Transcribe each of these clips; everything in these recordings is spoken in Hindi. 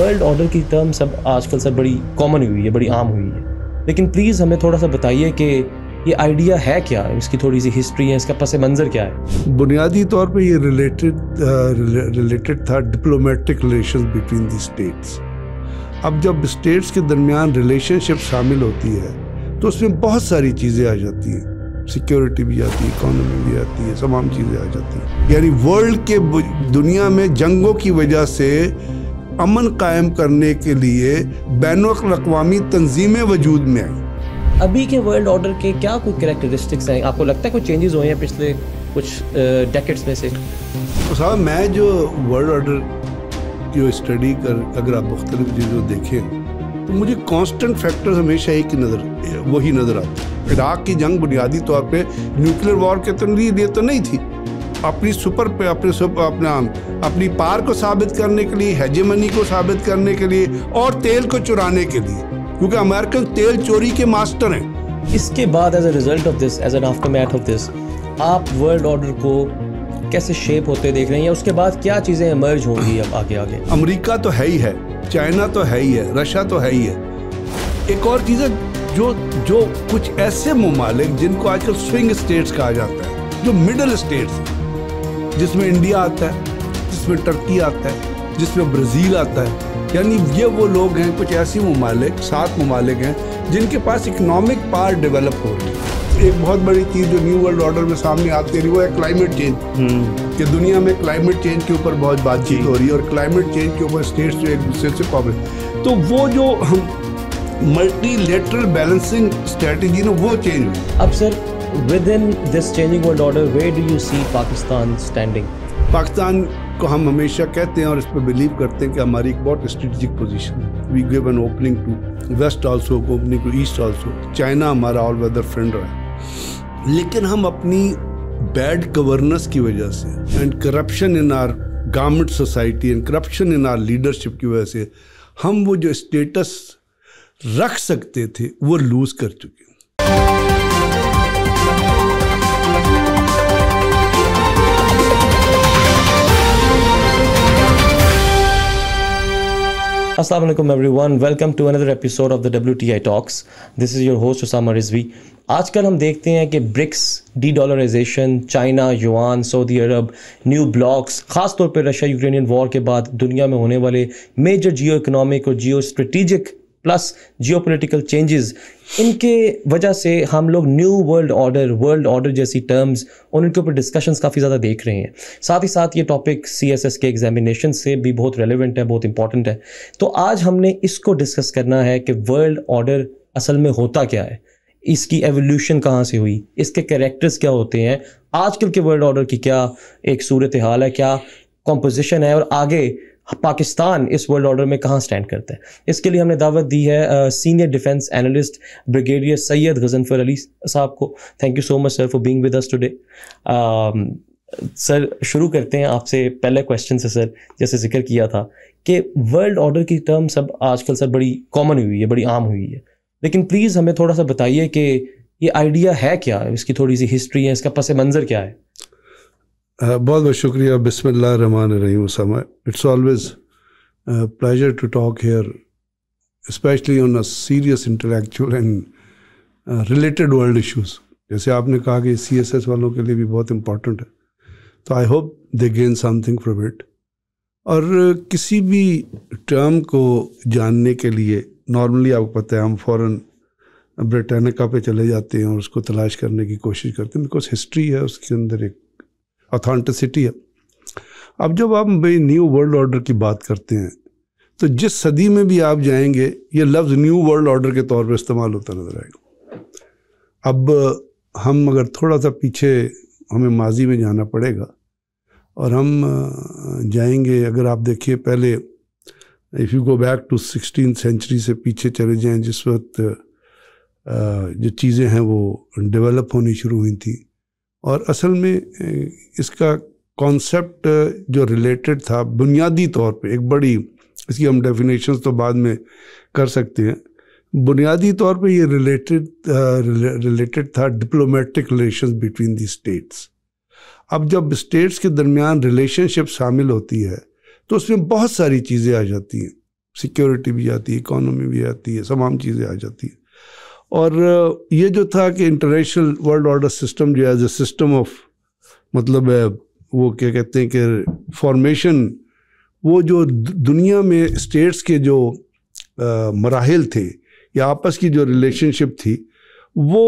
वर्ल्ड ऑर्डर की टर्म सब आजकल सब बड़ी कॉमन हुई है बड़ी आम हुई है लेकिन प्लीज़ हमें थोड़ा सा बताइए कि ये आइडिया है क्या इसकी थोड़ी सी हिस्ट्री है इसका पस मंज़र क्या है बुनियादी तौर पे ये रिलेटेड रिलेटेड था diplomatic relation between the states अब जब स्टेट्स के दरमियान रिलेशनशिप शामिल होती है तो उसमें बहुत सारी चीज़ें आ जाती हैं सिक्योरिटी भी आती है इकोनॉमी भी आती है तमाम चीज़ें आ जाती हैं यानी वर्ल्ड के दुनिया में जंगों की वजह से अमन कायम करने के लिए बैन अवी तंजीमें वजूद में आई अभी के वर्ल्ड ऑर्डर के क्या कोई करेक्टरिस्टिक्स हैं आपको लगता है कुछ चेंजेस हुए हैं पिछले कुछ डेकेट्स में से तो साहब मैं जो वर्ल्ड ऑर्डर की स्टडी कर अगर आप मुख्तलि चीज़ों देखें तो मुझे कांस्टेंट फैक्टर्स हमेशा एक ही नज़र वही नज़र आते इराक की जंग बुनियादी तौर पर न्यूक्लियर वॉर के तनदीद ये तो नहीं थी अपनी सुपर अपने सुप, अपना अपनी पार को साबित करने के लिए हेजेमनी को साबित करने के लिए और तेल को चुराने के लिए क्योंकि अमेरिकन तेल चोरी के मास्टर हैं इसके बाद as a result of this as an aftermath of this आप वर्ल्ड ऑर्डर को कैसे शेप होते देख रहे हैं उसके बाद क्या चीज़ें इमर्ज होंगी अब आगे आगे अमेरिका तो है ही है चाइना तो है ही है रशिया तो है ही है एक और चीज़ है जो जो कुछ ऐसे ममालिक जिनको आजकल स्विंग स्टेट्स कहा जाता है जो मिडल स्टेट्स जिसमें इंडिया आता है जिसमें टर्की आता है जिसमें ब्राज़ील आता है यानी ये वो लोग हैं कुछ ऐसे ममालिक सात ममालिक हैं जिनके पास इकनॉमिक पावर डेवलप हो रही है एक बहुत बड़ी चीज़ जो न्यू वर्ल्ड ऑर्डर में सामने आती है वो है क्लाइमेट हम्म। चेंज कि दुनिया में क्लाइमेट चेंज के ऊपर बहुत बातचीत हो रही है और क्लाइमेट चेंज के ऊपर स्टेट्स जो एक दूसरे से प्रॉब्लम तो वो जो हम मल्टी लेटरल बैलेंसिंग स्ट्रेटजी ना वो चेंज हुई अब sir within this changing world order, where do you see Pakistan standing? Pakistan को हम हमेशा कहते हैं और इस पर बिलीव करते हैं कि हमारी एक बहुत स्ट्रेटजिक पोजीशन है we give an opening to west also opening to east also China हमारा ऑल वेदर फ्रेंड रहा है लेकिन हम अपनी बैड गवर्नेंस की वजह से and corruption in our government society and corruption in our leadership की वजह से हम वो जो स्टेटस रख सकते थे वो लूज़ कर चुके हैं असलम everyone welcome to another episode of the W T I talks this is your host Usama Rizvi आजकल हम देखते हैं कि BRICS dedollarization China yuan Saudi अरब न्यू ब्लॉक्स ख़ास तौर पर रशिया यूक्रेनियन वॉर के बाद दुनिया में होने वाले मेजर जियो इकनॉमिक और geostrategic plus geopolitical changes इनके वजह से हम लोग new world order world order जैसी टर्म्स और उनके ऊपर डिस्कशंस काफ़ी ज़्यादा देख रहे हैं साथ ही साथ ये टॉपिक सी एस एस के एग्जामिनेशन से भी बहुत रेलिवेंट है बहुत इंपॉर्टेंट है तो आज हमने इसको डिस्कस करना है कि वर्ल्ड ऑर्डर असल में होता क्या है इसकी एवोल्यूशन कहाँ से हुई इसके करेक्टर्स क्या होते हैं आजकल के वर्ल्ड ऑर्डर की क्या एक सूरत हाल है क्या कॉम्पोजिशन है और आगे पाकिस्तान इस वर्ल्ड ऑर्डर में कहाँ स्टैंड करता है इसके लिए हमने दावत दी है senior defence analyst brigadier Syed Ghazanfar Ali साहब को thank you so much sir for being with us today sir शुरू करते हैं आपसे पहले क्वेश्चन से सर जैसे जिक्र किया था कि वर्ल्ड ऑर्डर की टर्म सब आजकल सर बड़ी कॉमन हुई है बड़ी आम हुई है लेकिन प्लीज़ हमें थोड़ा सा बताइए कि ये आइडिया है क्या इसकी थोड़ी सी हिस्ट्री है इसका पस मंज़र क्या है Uh, बहुत बहुत शुक्रिया बिस्मिल्लाह रहमान रहीम Usama it's always pleasure to talk here especially on a serious intellectual and related world world जैसे आपने कहा कि सी एस एस वालों के लिए भी बहुत इम्पोर्टेंट है तो I hope they gain something from it और किसी भी टर्म को जानने के लिए नॉर्मली आपको पता है हम फ़ौरन ब्रिटेनिका पे चले जाते हैं और उसको तलाश करने की कोशिश करते हैं बिकॉज हिस्ट्री है उसके अंदर एक ऑथेंटिसिटी है अब जब आप भाई न्यू वर्ल्ड ऑर्डर की बात करते हैं तो जिस सदी में भी आप जाएंगे ये लफ्ज़ न्यू वर्ल्ड ऑर्डर के तौर पर इस्तेमाल होता नज़र आएगा अब हम अगर थोड़ा सा पीछे हमें माजी में जाना पड़ेगा और हम जाएंगे अगर आप देखिए पहले if you go back to sixteen century से पीछे चले जाएं जिस वक्त जो चीज़ें हैं वो डेवलप होनी शुरू हुई थी और असल में इसका कॉन्सेप्ट जो रिलेटेड था बुनियादी तौर पे एक बड़ी इसकी हम डेफिनेशन तो बाद में कर सकते हैं बुनियादी तौर पे ये रिलेटेड रिलेटेड था diplomatic relation between the states अब जब स्टेट्स के दरमियान रिलेशनशिप शामिल होती है तो उसमें बहुत सारी चीज़ें आ जाती हैं सिक्योरिटी भी आती है इकोनॉमी भी आती है तमाम चीज़ें आ जाती हैं और ये जो था कि इंटरनेशनल वर्ल्ड ऑर्डर सिस्टम जो एज ए सिस्टम ऑफ मतलब वो क्या कहते हैं कि फॉर्मेशन वो जो दुनिया में स्टेट्स के जो मराहल थे या आपस की जो रिलेशनशिप थी वो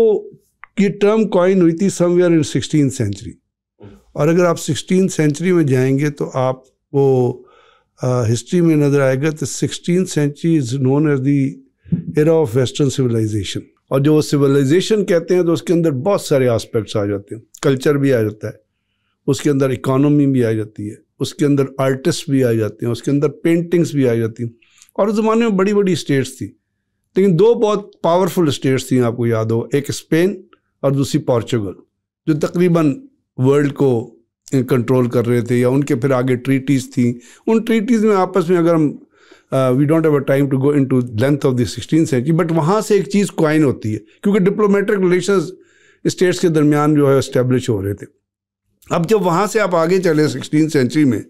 की टर्म कॉइन हुई थी समवेयर इन सिक्सटीन सेंचुरी और अगर आप सिक्सटीन सेंचुरी में जाएंगे तो आप वो हिस्ट्री में नज़र आएगा तो sixteen century is known as the era of western civilization और जो सिविलाइजेशन कहते हैं तो उसके अंदर बहुत सारे आस्पेक्ट्स आ जाते हैं कल्चर भी आ जाता है उसके अंदर इकोनॉमी भी आ जाती है उसके अंदर आर्टिस्ट भी आ जाते हैं उसके अंदर पेंटिंग्स भी आ जाती हैं और उस ज़माने में बड़ी बड़ी स्टेट्स थी लेकिन दो बहुत पावरफुल स्टेट्स थी आपको याद हो एक स्पेन और दूसरी पॉर्चुगल जो तकरीबन वर्ल्ड को कंट्रोल eh, कर रहे थे या उनके फिर आगे ट्रीटीज़ थी उन ट्रीटीज़ में आपस में अगर हम we don't have a time to go in to length of the sixteen century but वहाँ से एक चीज़ क्वाइन होती है क्योंकि डिप्लोमेटिक रिलेशन स्टेट्स के दरमियान जो है इस्टेब्लिश हो रहे थे अब जब वहाँ से आप आगे चले सिक्सटीन सेंचुरी में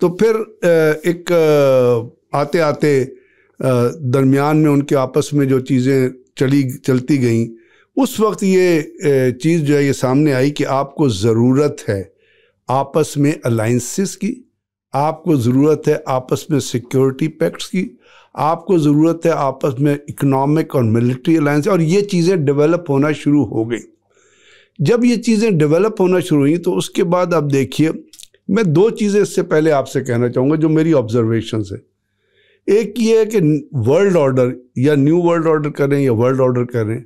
तो फिर uh, एक uh, आते आते uh, दरमियान में उनके आपस में जो चीज़ें चली चलती गईं उस वक्त ये चीज़ जो है ये सामने आई कि आपको ज़रूरत है आपस में अलाइंसिस की आपको ज़रूरत है आपस में सिक्योरिटी पैक्ट्स की आपको ज़रूरत है आपस में इकोनॉमिक और मिलिट्री अलायंस और ये चीज़ें डेवलप होना शुरू हो गई जब ये चीज़ें डेवलप होना शुरू हुई तो उसके बाद आप देखिए मैं दो चीज़ें इससे पहले आपसे कहना चाहूँगा जो मेरी ऑब्जर्वेशन है एक ये है कि वर्ल्ड ऑर्डर या न्यू वर्ल्ड ऑर्डर करें या वर्ल्ड ऑर्डर करें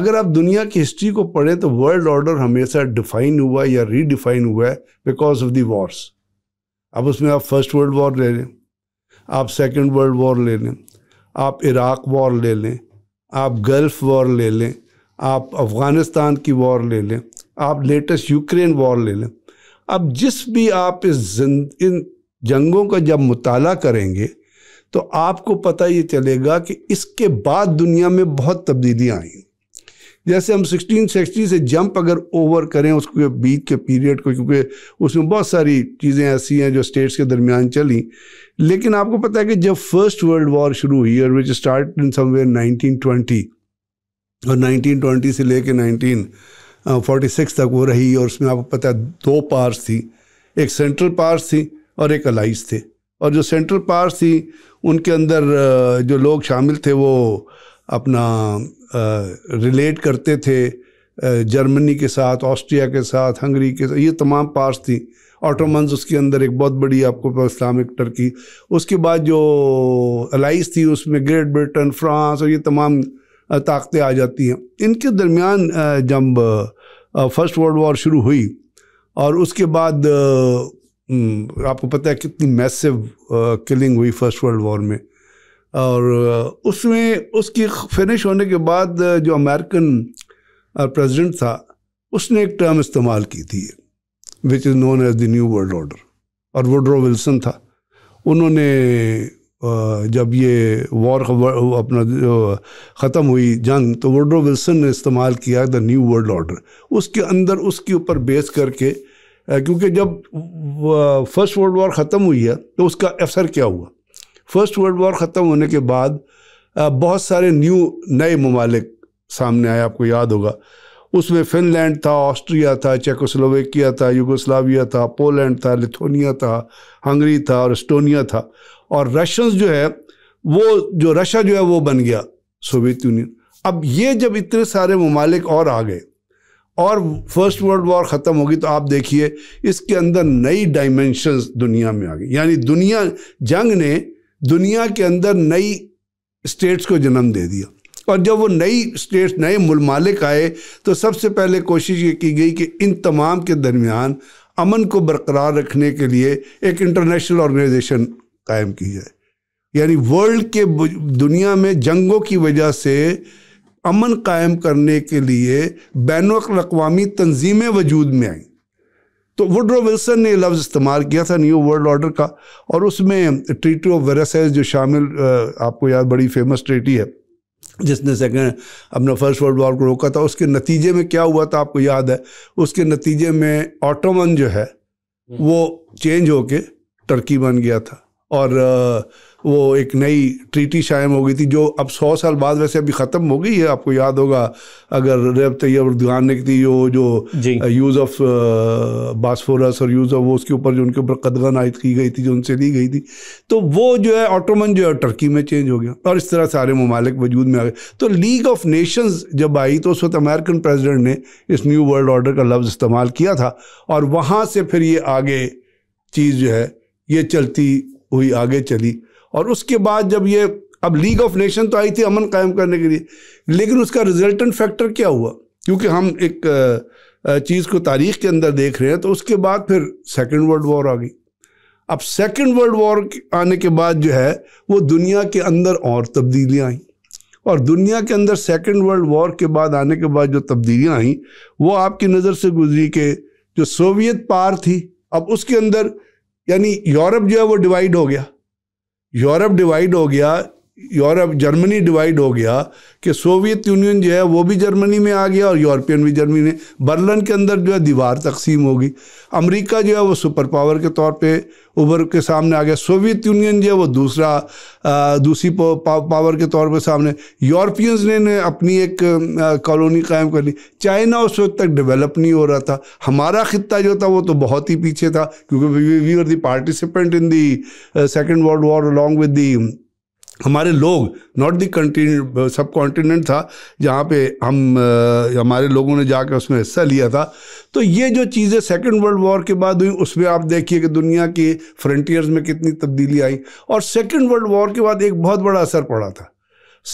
अगर आप दुनिया की हिस्ट्री को पढ़ें तो वर्ल्ड ऑर्डर हमेशा डिफाइन हुआ या रीडिफाइन हुआ है बिकॉज ऑफ दी वॉर्स अब उसमें आप फर्स्ट वर्ल्ड वॉर ले लें आप सेकंड वर्ल्ड वॉर ले लें आप इराक वॉर ले लें आप गल्फ़ वॉर ले लें आप अफ़गानिस्तान की वॉर ले लें आप लेटेस्ट यूक्रेन वॉर ले लें अब जिस भी आप इस इन जंगों का जब मुताल करेंगे तो आपको पता ये चलेगा कि इसके बाद दुनिया में बहुत तब्दीलियाँ आई जैसे हम सिक्सटीन सिक्सटी से जंप अगर ओवर करें उसके बीच के पीरियड को क्योंकि उसमें बहुत सारी चीज़ें ऐसी हैं जो स्टेट्स के दरमियान चली लेकिन आपको पता है कि जब फर्स्ट वर्ल्ड वॉर शुरू हुई और which start in somewhere nineteen twenty और नाइनटीन ट्वेंटी से लेकर नाइनटीन फोर्टी सिक्स तक वो रही और उसमें आपको पता है दो पार्स थी एक सेंट्रल पार्स थी और एक अलाइस थे और जो सेंट्रल पार्स थी उनके अंदर जो लोग शामिल थे वो अपना रिलेट करते थे जर्मनी के साथ ऑस्ट्रिया के साथ हंगरी के साथ ये तमाम पार्ट्स थी ऑटोमन्स उसके अंदर एक बहुत बड़ी आपको इस्लामिक टर्की उसके बाद जो अलाइस थी उसमें ग्रेट ब्रिटेन फ्रांस और ये तमाम ताकतें आ जाती हैं इनके दरमियान जब फर्स्ट वर्ल्ड वॉर शुरू हुई और उसके बाद आपको पता है कितनी मैसिव किलिंग हुई फर्स्ट वर्ल्ड वॉर में और उसमें उसकी फिनिश होने के बाद जो अमेरिकन प्रेसिडेंट था उसने एक टर्म इस्तेमाल की थी which is known as the new world order और वुड्रो विल्सन था उन्होंने जब ये वॉर अपना ख़त्म हुई जंग तो वुड्रो विल्सन ने इस्तेमाल किया द न्यू वर्ल्ड ऑर्डर उसके अंदर उसके ऊपर बेस करके क्योंकि जब फर्स्ट वर्ल्ड वॉर ख़त्म हुई है तो उसका असर क्या हुआ फर्स्ट वर्ल्ड वॉर ख़त्म होने के बाद बहुत सारे न्यू नए ममालिक सामने आए आपको याद होगा उसमें फिनलैंड था ऑस्ट्रिया था चेकोस्लोवेकिया था यूगोस्लाविया था पोलैंड था लिथोनिया था हंगरी था और एस्टोनिया था और रशियंस जो है वो जो रशिया जो है वो बन गया सोवियत यूनियन अब ये जब इतने सारे ममालिक और आ गए और फर्स्ट वर्ल्ड वॉर ख़त्म होगी तो आप देखिए इसके अंदर नई डायमेंशंस दुनिया में आ गई यानी दुनिया जंग ने दुनिया के अंदर नई स्टेट्स को जन्म दे दिया और जब वो नई स्टेट्स नए मालिक आए तो सबसे पहले कोशिश ये की गई कि इन तमाम के दरमियान अमन को बरकरार रखने के लिए एक इंटरनेशनल ऑर्गेनाइजेशन कायम की जाए यानी वर्ल्ड के दुनिया में जंगों की वजह से अमन कायम करने के लिए बैन अवी तंजीमें वजूद में आईं तो वुड्रो विल्सन ने लफ्ज़ इस्तेमाल किया था न्यू वर्ल्ड ऑर्डर का और उसमें ट्रीटी ऑफ वेरासेज जो शामिल आपको याद बड़ी फेमस ट्रीटी है जिसने सेकेंड अपना फर्स्ट वर्ल्ड वॉर को रोका था उसके नतीजे में क्या हुआ था आपको याद है उसके नतीजे में ऑटोमन जो है हम्म। वो चेंज होके टर्की बन गया था और वो एक नई ट्रीटी शायम हो गई थी जो अब सौ साल बाद वैसे अभी ख़त्म हो गई है आपको याद होगा अगर रेब तैयब उर्दगान ने की वो जो यूज़ ऑफ बासफोरस और यूज़ ऑफ वो उसके ऊपर जो उनके ऊपर कदगन आयद की गई थी जो उनसे ली गई थी तो वो जो है ऑटोमन जो है टर्की में चेंज हो गया और इस तरह सारे ममालिक वजूद में आ गए तो लीग ऑफ नेशंस जब आई तो उस वक्त अमेरिकन प्रेजिडेंट ने इस न्यू वर्ल्ड ऑर्डर का लफ्ज़ इस्तेमाल किया था और वहाँ से फिर ये आगे चीज़ जो है ये चलती हुई आगे चली और उसके बाद जब ये अब लीग ऑफ नेशन तो आई थी अमन कायम करने के लिए लेकिन उसका रिजल्टेंट फैक्टर क्या हुआ क्योंकि हम एक चीज़ को तारीख के अंदर देख रहे हैं तो उसके बाद फिर सेकेंड वर्ल्ड वॉर आ गई अब सेकेंड वर्ल्ड वॉर आने के बाद जो है वो दुनिया के अंदर और तब्दीलियाँ आईं और दुनिया के अंदर सेकेंड वर्ल्ड वॉर के बाद आने के बाद जो तब्दीलियाँ आईं वो आपकी नज़र से गुजरी के जो सोवियत पार थी अब उसके अंदर यानी यूरोप जो है वो डिवाइड हो गया यूरोप डिवाइड हो गया यूरोप जर्मनी डिवाइड हो गया कि सोवियत यूनियन जो है वो भी जर्मनी में आ गया और यूरोपियन भी जर्मनी में बर्लिन के अंदर जो है दीवार तकसीम होगी अमेरिका जो है वो सुपर पावर के तौर पे उभर के सामने आ गया सोवियत यूनियन जो है वो दूसरा आ, दूसरी पा, पावर के तौर पे सामने यूरोपियंस ने, ने अपनी एक कॉलोनी कायम कर ली चाइना उस वक्त तक डेवलप नहीं हो रहा था हमारा खत्ता जो था वो तो बहुत ही पीछे था क्योंकि we are the participant in the second world war along with the हमारे लोग not the continue subcontinent था जहाँ पे हम हमारे लोगों ने जाकर उसमें हिस्सा लिया था तो ये जो चीज़ें सेकेंड वर्ल्ड वॉर के बाद हुई उसमें आप देखिए कि दुनिया की फ्रंटियर्स में कितनी तब्दीली आई और सेकेंड वर्ल्ड वॉर के बाद एक बहुत बड़ा असर पड़ा था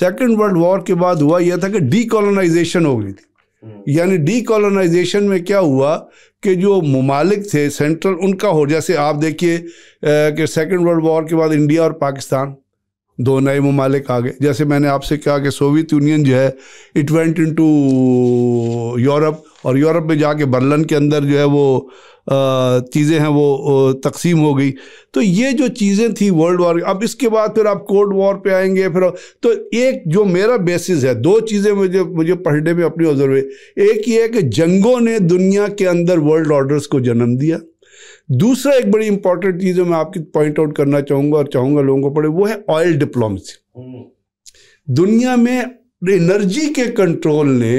सेकेंड वर्ल्ड वॉर के बाद हुआ यह था कि डीकोलोनाइजेशन हो गई थी हम्म। यानी डीकोलोनाइजेशन में क्या हुआ कि जो ममालिक थे सेंट्रल उनका हो जैसे आप देखिए कि सेकेंड वर्ल्ड वॉर के बाद इंडिया और पाकिस्तान दो नए ममालिक आ गए जैसे मैंने आपसे कहा कि सोवियत यूनियन जो है it went into Europe और यूरोप में जाके बर्लन के अंदर जो है वो चीज़ें हैं वो तकसीम हो गई तो ये जो चीज़ें थी वर्ल्ड वॉर अब इसके बाद फिर आप कोल्ड वॉर पे आएंगे फिर तो एक जो मेरा बेसिस है दो चीज़ें मुझे मुझे पढ़ने में अपनी ऑब्जर्वे एक ये है कि जंगों ने दुनिया के अंदर वर्ल्ड ऑर्डर्स को जन्म दिया दूसरा एक बड़ी इंपॉर्टेंट चीज़ जो मैं आपकी पॉइंट आउट करना चाहूँगा और चाहूंगा लोगों को पढ़े वो है ऑयल डिप्लोमेसी दुनिया में एनर्जी के कंट्रोल ने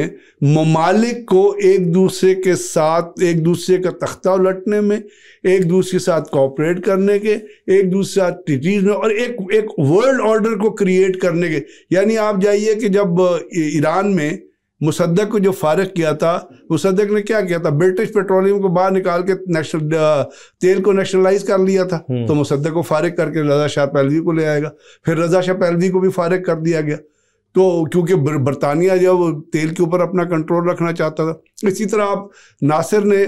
ममालिक को एक दूसरे के साथ एक दूसरे का तख्ता उलटने में एक दूसरे के साथ कॉपरेट करने के एक दूसरे साथ ट्रिटीज में और एक एक वर्ल्ड ऑर्डर को क्रिएट करने के यानी आप जाइए कि जब ईरान में मुसदक को जो फारग किया था मुसदक ने क्या किया था ब्रिटिश पेट्रोलियम को बाहर निकाल के नेशनल तेल को नेशनलाइज कर लिया था हम्म। तो मुसदक को फारग करके रजा शाह पहलवी को ले आएगा फिर रजा शाह पहलवी को भी फारग कर दिया गया तो क्योंकि बरतानिया जो तेल के ऊपर अपना कंट्रोल रखना चाहता था इसी तरह आप नासिर ने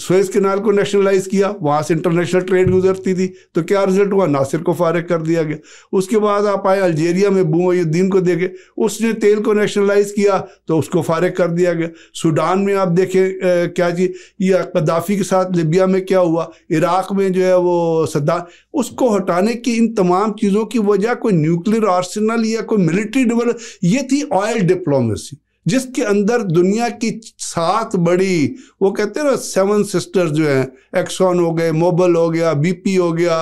स्वेज कैनाल को नेशनलाइज किया वहाँ से इंटरनेशनल ट्रेड गुजरती थी तो क्या रिजल्ट हुआ नासिर को फारग कर दिया गया उसके बाद आप आए अल्जीरिया में बुमुद्दीन को देखे उसने तेल को नेशनलाइज किया तो उसको फारग कर दिया गया सूडान में आप देखें क्या जी या कदाफी के साथ लिबिया में क्या हुआ इराक़ में जो है वो सद्दा उसको हटाने की इन तमाम चीज़ों की वजह कोई न्यूक्लियर आर्सनल या कोई मिलिट्री डिवेल ये थी ऑयल डिप्लोमेसी जिसके अंदर दुनिया की सात बड़ी वो कहते हैं ना सेवन सिस्टर्स जो हैं एक्सॉन हो गए मोबल हो गया बीपी हो गया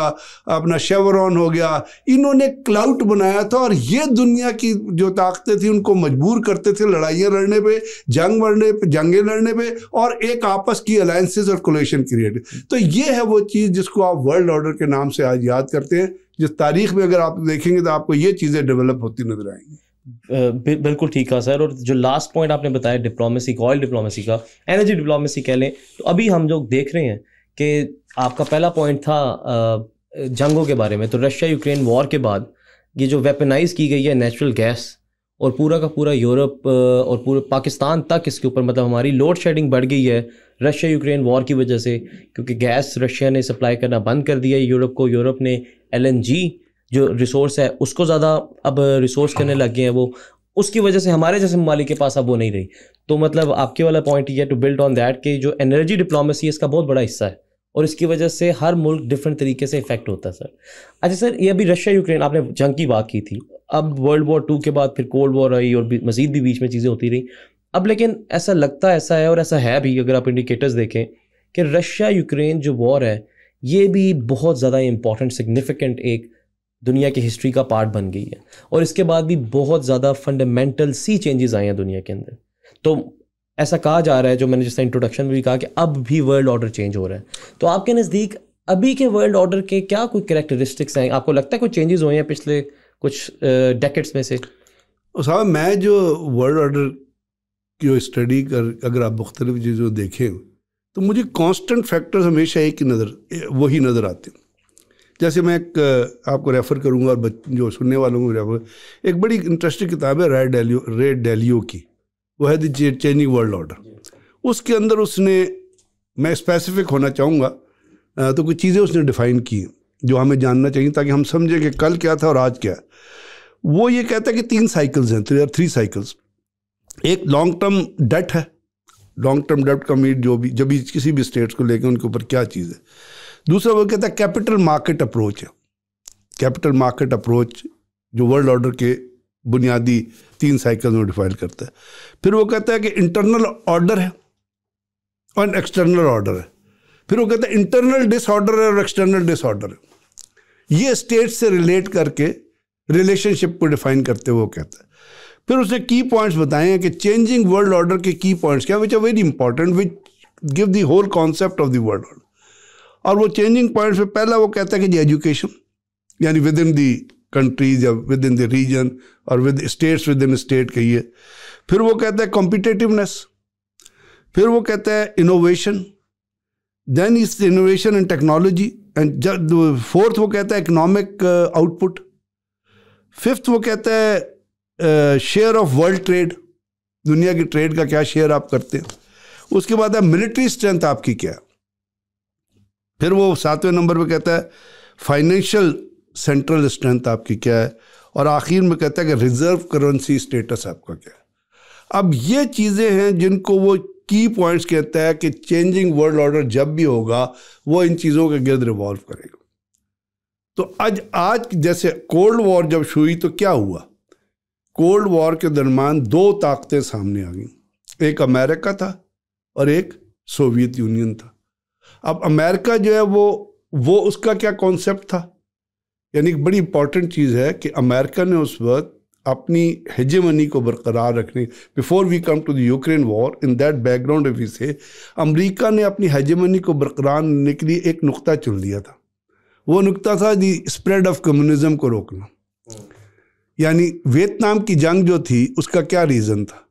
अपना शेवरॉन हो गया इन्होंने क्लाउट बनाया था और ये दुनिया की जो ताकतें थी उनको मजबूर करते थे लड़ाइयाँ लड़ने पर जंग लड़ने पर जंगे लड़ने पर और एक आपस की अलायंसेज और कोलेशन क्रिएट तो ये है वो चीज़ जिसको आप वर्ल्ड ऑर्डर के नाम से आज याद करते हैं जिस तारीख में अगर आप देखेंगे तो आपको ये चीज़ें डेवलप होती नजर आएंगी बिल्कुल ठीक कहा सर और जो लास्ट पॉइंट आपने बताया डिप्लोमेसी ऑयल डिप्लोमेसी का एनर्जी डिप्लोमेसी कह लें तो अभी हम लोग देख रहे हैं कि आपका पहला पॉइंट था जंगों के बारे में तो रशिया यूक्रेन वॉर के बाद ये जो वेपनाइज की गई है नेचुरल गैस और पूरा का पूरा यूरोप और पूरे पाकिस्तान तक इसके ऊपर मतलब हमारी लोड शेडिंग बढ़ गई है रशिया यूक्रेन वॉर की वजह से क्योंकि गैस रशिया ने सप्लाई करना बंद कर दिया है यूरोप को यूरोप ने एलएनजी जो रिसोर्स है उसको ज़्यादा अब रिसोर्स करने लग गए हैं वो उसकी वजह से हमारे जैसे ममालिक के पास अब वो नहीं रही तो मतलब आपके वाला पॉइंट ये टू बिल्ड ऑन दैट कि जो एनर्जी डिप्लोमेसी इसका बहुत बड़ा हिस्सा है और इसकी वजह से हर मुल्क डिफरेंट तरीके से इफेक्ट होता है सर अच्छा सर ये अभी रशिया यूक्रेन आपने जंग की बात की थी अब वर्ल्ड वॉर टू के बाद फिर कोल्ड वॉर आई और मजीद भी बीच में चीज़ें होती रही अब लेकिन ऐसा लगता ऐसा है और ऐसा है भी अगर आप इंडिकेटर्स देखें कि रशिया यूक्रेन जो वॉर है ये भी बहुत ज़्यादा इम्पॉर्टेंट सिग्निफिकेंट एक दुनिया की हिस्ट्री का पार्ट बन गई है और इसके बाद भी बहुत ज़्यादा फंडामेंटल सी चेंजेस आए हैं दुनिया के अंदर तो ऐसा कहा जा रहा है जो मैंने जैसा इंट्रोडक्शन में भी कहा कि अब भी वर्ल्ड ऑर्डर चेंज हो रहा है तो आपके नज़दीक अभी के वर्ल्ड ऑर्डर के क्या कोई करेक्टरिस्टिक्स हैं आपको लगता है कोई चेंजेस हुए हैं पिछले कुछ डेकेट्स में से साहब मैं जो वर्ल्ड ऑर्डर की स्टडी कर अगर आप मुख्तलिफ चीज़ों देखें तो मुझे कांस्टेंट फैक्टर्स हमेशा एक ही नज़र वही नज़र आते हैं जैसे मैं एक आपको रेफ़र करूँगा और जो सुनने वालों को रेफ़र एक बड़ी इंटरेस्टिंग किताब है रेड डेलियो रेड डेलियो की वो है दी चेंजिंग वर्ल्ड ऑर्डर उसके अंदर उसने मैं स्पेसिफिक होना चाहूँगा तो कुछ चीज़ें उसने डिफ़ाइन की जो हमें जानना चाहिए ताकि हम समझें कि कल क्या था और आज क्या है वो ये कहता है कि तीन साइकिल्स हैं थ्री थ्री साइकिल्स एक लॉन्ग टर्म डेट है लॉन्ग टर्म डेट का मीट जो भी जब भी किसी भी स्टेट्स को लेकर उनके ऊपर क्या चीज़ है दूसरा वो कहता है capital market approach capital market approach जो वर्ल्ड ऑर्डर के बुनियादी तीन साइकिल्स में डिफाइन करता है फिर वो कहता है कि इंटरनल ऑर्डर है और एक्सटर्नल ऑर्डर है फिर वो कहता है इंटरनल डिसऑर्डर है और एक्सटर्नल डिसऑर्डर है ये स्टेट से रिलेट करके रिलेशनशिप को डिफाइन करते हुए वो कहता है फिर उसने की पॉइंट्स बताए हैं कि चेंजिंग वर्ल्ड ऑर्डर के की पॉइंट्स क्या which are very important which give the whole concept of the world order और वो चेंजिंग पॉइंट पे पहला वो कहता है कि जी एजुकेशन यानी विद इन दी कंट्रीज या विद इन द रीजन और with states within state कहिए फिर वो कहता है कॉम्पिटेटिवनेस फिर वो कहता है innovation then is innovation and technology and fourth वो कहता है इकोनॉमिक आउटपुट फिफ्थ वो कहता है शेयर ऑफ वर्ल्ड ट्रेड दुनिया की ट्रेड का क्या शेयर आप करते हैं उसके बाद है मिलिट्री स्ट्रेंथ आपकी क्या है फिर वो सातवें नंबर पे कहता है फाइनेंशियल सेंट्रल स्ट्रेंथ आपकी क्या है और आखिर में कहता है कि रिजर्व करेंसी स्टेटस आपका क्या है अब ये चीज़ें हैं जिनको वो की पॉइंट्स कहता है कि चेंजिंग वर्ल्ड ऑर्डर जब भी होगा वो इन चीज़ों के गिर्द रिवॉल्व करेगा तो आज आज जैसे कोल्ड वॉर जब हुई तो क्या हुआ कोल्ड वॉर के दरमियान दो ताकतें सामने आ गई एक अमेरिका था और एक सोवियत यूनियन था अब अमेरिका जो है वो वो उसका क्या कॉन्सेप्ट था यानी एक बड़ी इंपॉर्टेंट चीज़ है कि अमेरिका ने उस वक्त अपनी मनी को बरकरार रखने before we come to the Ukraine war in that background of से अमेरिका ने अपनी मनी को बरकरार रखने के लिए एक नुक्ता चुन लिया था वो नुक्ता था दी स्प्रेड ऑफ कम्युनिज्म को रोकना यानी वियतनाम की जंग जो थी उसका क्या रीज़न था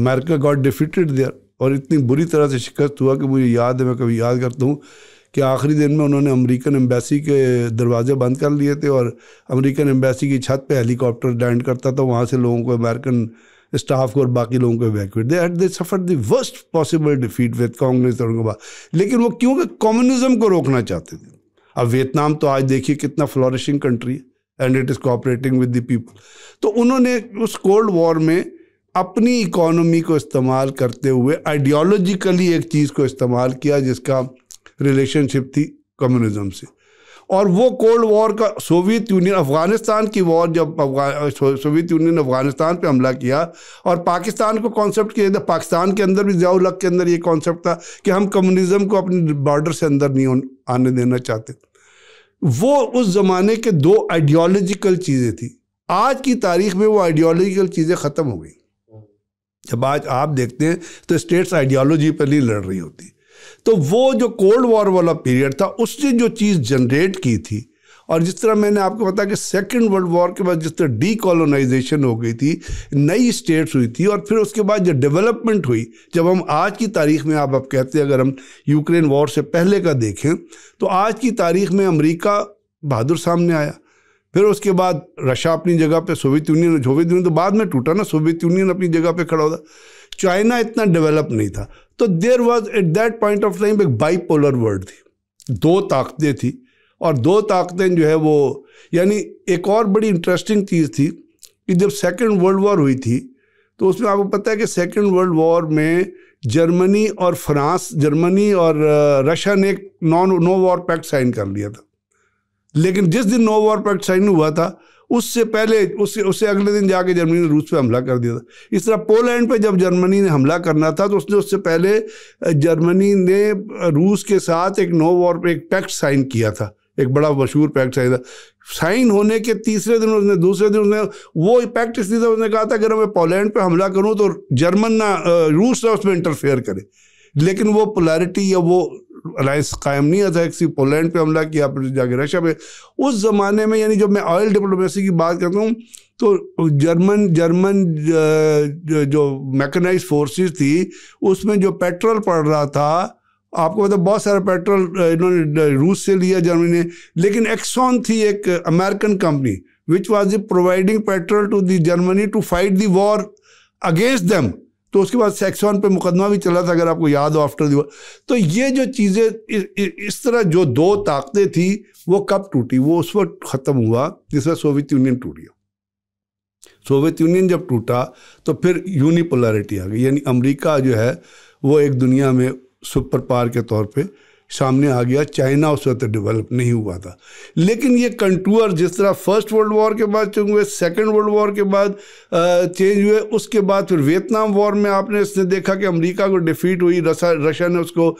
अमेरिका गॉट डिफिटेड देयर और इतनी बुरी तरह से शिकस्त हुआ कि मुझे याद है मैं कभी याद करता हूँ कि आखिरी दिन में उन्होंने अमेरिकन एम्बेसी के दरवाजे बंद कर लिए थे और अमेरिकन एम्बेसी की छत पे हेलीकॉप्टर लैंड करता था वहाँ से लोगों को अमेरिकन स्टाफ को और बाकी लोगों को evacuate they at they suffer the worst possible defeat with Congress और उनके बाद लेकिन वो क्योंकि कम्युनिज्म को रोकना चाहते थे अब वियतनाम तो आज देखिए कितना फ्लॉरिशिंग कंट्री है and it is cooperating with the people तो उन्होंने उस कोल्ड वॉर में अपनी इकोनॉमी को इस्तेमाल करते हुए आइडियोलॉजिकली एक चीज़ को इस्तेमाल किया जिसका रिलेशनशिप थी कम्युनिज्म से और वो कोल्ड वॉर का सोवियत यूनियन अफ़गानिस्तान की वॉर जब सोवियत यूनियन अफ़गानिस्तान पे हमला किया और पाकिस्तान को कॉन्सेप्ट किया था पाकिस्तान के अंदर भी जयाउल के अंदर ये कॉन्सेप्ट था कि हम कम्युनिज़्म को अपने बॉर्डर से अंदर नहीं आने देना चाहते वो उस ज़माने के दो आइडियोलॉजिकल चीज़ें थी आज की तारीख में वो आइडियोलॉजिकल चीज़ें ख़त्म हो गई जब आज आप देखते हैं तो स्टेट्स आइडियोलॉजी पर नहीं लड़ रही होती तो वो जो कोल्ड वॉर वाला पीरियड था उसने जो चीज़ जनरेट की थी और जिस तरह मैंने आपको बताया कि सेकेंड वर्ल्ड वॉर के बाद जिस तरह डीकोलोनाइजेशन हो गई थी नई स्टेट्स हुई थी और फिर उसके बाद जो डेवलपमेंट हुई जब हम आज की तारीख में आप अब कहते हैं अगर हम यूक्रेन वॉर से पहले का देखें तो आज की तारीख में अमेरिका बहादुर सामने आया फिर उसके बाद रशा अपनी जगह पे सोवियत यूनियन सोवियत यूनियन तो बाद में टूटा ना सोवियत यूनियन अपनी जगह पे खड़ा होता चाइना इतना डेवलप नहीं था तो there was at that point of time एक बाईपोलर वर्ल्ड थी दो ताकतें थी और दो ताकतें जो है वो यानी एक और बड़ी इंटरेस्टिंग चीज़ थी कि जब सेकेंड वर्ल्ड वॉर हुई थी तो उसमें आपको पता है कि सेकेंड वर्ल्ड वॉर में जर्मनी और फ्रांस जर्मनी और रशिया ने एक non no war pact sign कर लिया था लेकिन जिस दिन नो वॉर पैक्ट साइन हुआ था उससे पहले उससे उससे अगले दिन जाके जर्मनी ने रूस पे हमला कर दिया था इस तरह पोलैंड पे जब जर्मनी ने हमला करना था तो उसने उससे पहले जर्मनी ने रूस के साथ एक नो वॉर पे एक पैक्ट साइन किया था एक बड़ा मशहूर पैक्ट साइन था साइन होने के तीसरे दिन उसने दूसरे दिन उसने वो पैक्ट इसलिए था उसने कहा था अगर मैं पोलैंड पर हमला करूँ तो जर्मन ना रूस ना उसमें इंटरफेयर करे लेकिन वो पोलैरिटी या वो अलायंस कायम नहीं था किसी पोलैंड पे हमला किया फिर जाके रशिया पे उस ज़माने में यानी जब मैं ऑयल डिप्लोमेसी की बात करता हूँ तो जर्मन जर्मन जो मैकेनाइज फोर्सेस थी उसमें जो पेट्रोल पड़ रहा था आपको मतलब बहुत सारा पेट्रोल इन्होंने रूस से लिया जर्मनी ने लेकिन एक्सॉन थी एक American company which was providing petrol to the Germany to fight the war against them तो उसके बाद सेक्सॉन पे मुकदमा भी चला था अगर आपको याद हो आफ्टर दी तो ये जो चीज़ें इस तरह जो दो ताकतें थी वो कब टूटी वो उस वक्त ख़त्म हुआ जिस वक्त सोवियत यूनियन टूट गया सोवियत यूनियन जब टूटा तो फिर यूनिपोलरिटी आ गई यानी अमेरिका जो है वो एक दुनिया में सुपर पावर के तौर पे सामने आ गया चाइना उस वक्त डेवलप नहीं हुआ था लेकिन ये कंटूअर जिस तरह फर्स्ट वर्ल्ड वॉर के बाद चेंज हुए सेकेंड वर्ल्ड वॉर के बाद चेंज हुए उसके बाद फिर वियतनाम वॉर में आपने इसने देखा कि अमेरिका को डिफीट हुई रसा रशिया ने उसको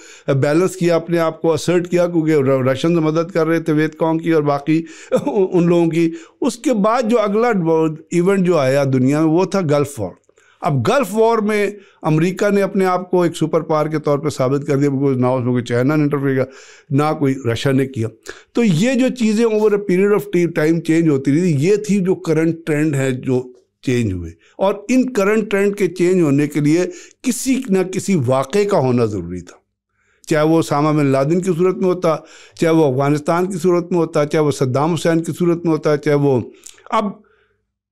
बैलेंस किया अपने आप को असर्ट किया क्योंकि रशियन मदद कर रहे थे वियतकॉम की और बाकी उन लोगों की उसके बाद जो अगला इवेंट जो आया दुनिया में वो था गल्फ वॉर अब गल्फ वॉर में अमेरिका ने अपने आप को एक सुपर पावर के तौर पर साबित कर दिया बिकॉज ना उसमें कोई चाइना ने इंटरफेयर किया ना कोई रशिया ने किया तो ये जो चीज़ें over a period of time change होती रही थी ये थी जो करंट ट्रेंड है जो चेंज हुए और इन करंट ट्रेंड के चेंज होने के लिए किसी न किसी वाक़े का होना ज़रूरी था चाहे वो सामा बिन लादिन की सूरत में होता चाहे वो अफ़गानिस्तान की सूरत में होता चाहे वो सद्दाम हुसैन की सूरत में होता चाहे वो अब